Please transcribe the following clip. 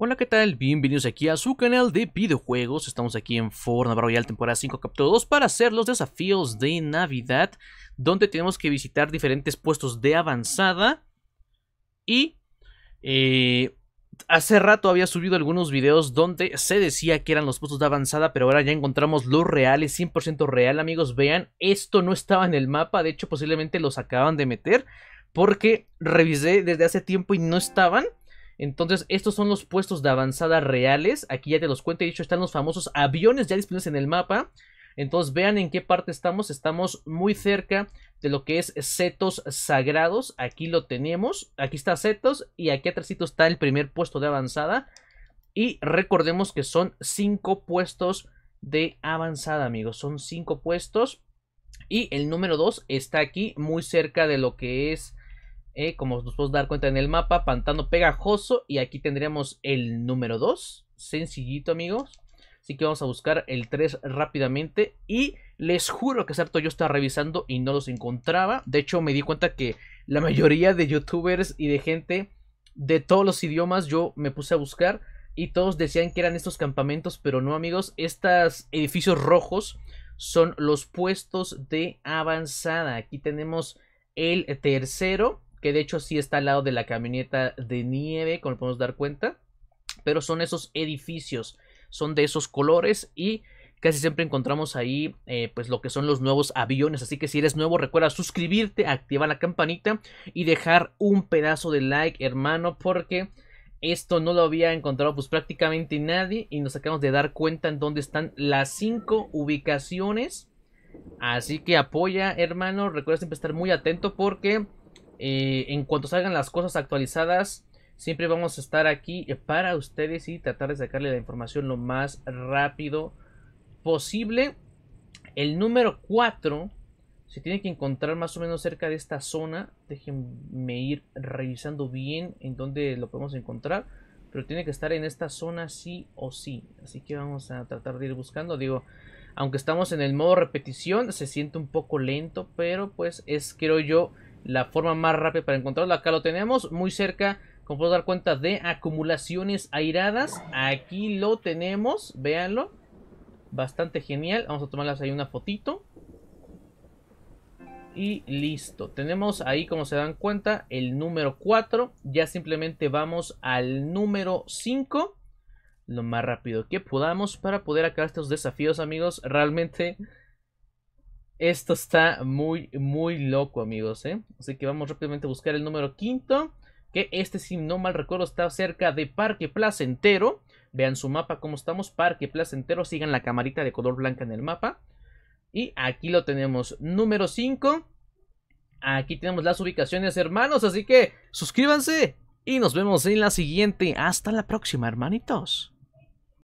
Hola, ¿qué tal? Bienvenidos aquí a su canal de videojuegos. Estamos aquí en Fortnite Royal temporada 5 capítulo 2 para hacer los desafíos de Navidad, donde tenemos que visitar diferentes puestos de avanzada. Y eh, hace rato había subido algunos videos donde se decía que eran los puestos de avanzada, pero ahora ya encontramos los reales, 100% real, amigos. Vean, esto no estaba en el mapa, de hecho posiblemente los acaban de meter porque revisé desde hace tiempo y no estaban. Entonces, estos son los puestos de avanzada reales. Aquí ya te los cuento. De dicho, están los famosos aviones ya disponibles en el mapa. Entonces, vean en qué parte estamos. Estamos muy cerca de lo que es Setos Sagrados. Aquí lo tenemos. Aquí está Setos. Y aquí atrás está el primer puesto de avanzada. Y recordemos que son 5 puestos de avanzada, amigos. Son cinco puestos. Y el número 2 está aquí, muy cerca de lo que es eh, como nos podemos dar cuenta en el mapa, pantano pegajoso. Y aquí tendríamos el número 2. Sencillito, amigos. Así que vamos a buscar el 3 rápidamente. Y les juro que cierto, yo estaba revisando y no los encontraba. De hecho, me di cuenta que la mayoría de youtubers y de gente de todos los idiomas yo me puse a buscar. Y todos decían que eran estos campamentos, pero no, amigos. Estos edificios rojos son los puestos de avanzada. Aquí tenemos el tercero que de hecho sí está al lado de la camioneta de nieve, como podemos dar cuenta, pero son esos edificios, son de esos colores y casi siempre encontramos ahí eh, pues lo que son los nuevos aviones, así que si eres nuevo recuerda suscribirte, activar la campanita y dejar un pedazo de like hermano porque... Esto no lo había encontrado pues prácticamente nadie y nos acabamos de dar cuenta en dónde están las cinco ubicaciones. Así que apoya hermano, recuerda siempre estar muy atento porque eh, en cuanto salgan las cosas actualizadas, siempre vamos a estar aquí eh, para ustedes y tratar de sacarle la información lo más rápido posible. El número 4 se tiene que encontrar más o menos cerca de esta zona. Déjenme ir revisando bien en dónde lo podemos encontrar. Pero tiene que estar en esta zona sí o sí. Así que vamos a tratar de ir buscando. Digo, aunque estamos en el modo repetición, se siente un poco lento. Pero pues es, creo yo, la forma más rápida para encontrarlo. Acá lo tenemos, muy cerca, como puedo dar cuenta, de acumulaciones airadas. Aquí lo tenemos, véanlo. Bastante genial. Vamos a tomarlas ahí una fotito. Y listo. Tenemos ahí, como se dan cuenta, el número 4. Ya simplemente vamos al número 5. Lo más rápido que podamos para poder acabar estos desafíos, amigos. Realmente esto está muy, muy loco, amigos, ¿eh? Así que vamos rápidamente a buscar el número quinto. Que este, si no mal recuerdo, está cerca de Parque Placentero. Vean su mapa, cómo estamos. Parque Placentero. Sigan la camarita de color blanca en el mapa. Y aquí lo tenemos. Número 5. Aquí tenemos las ubicaciones, hermanos. Así que suscríbanse. Y nos vemos en la siguiente. Hasta la próxima, hermanitos.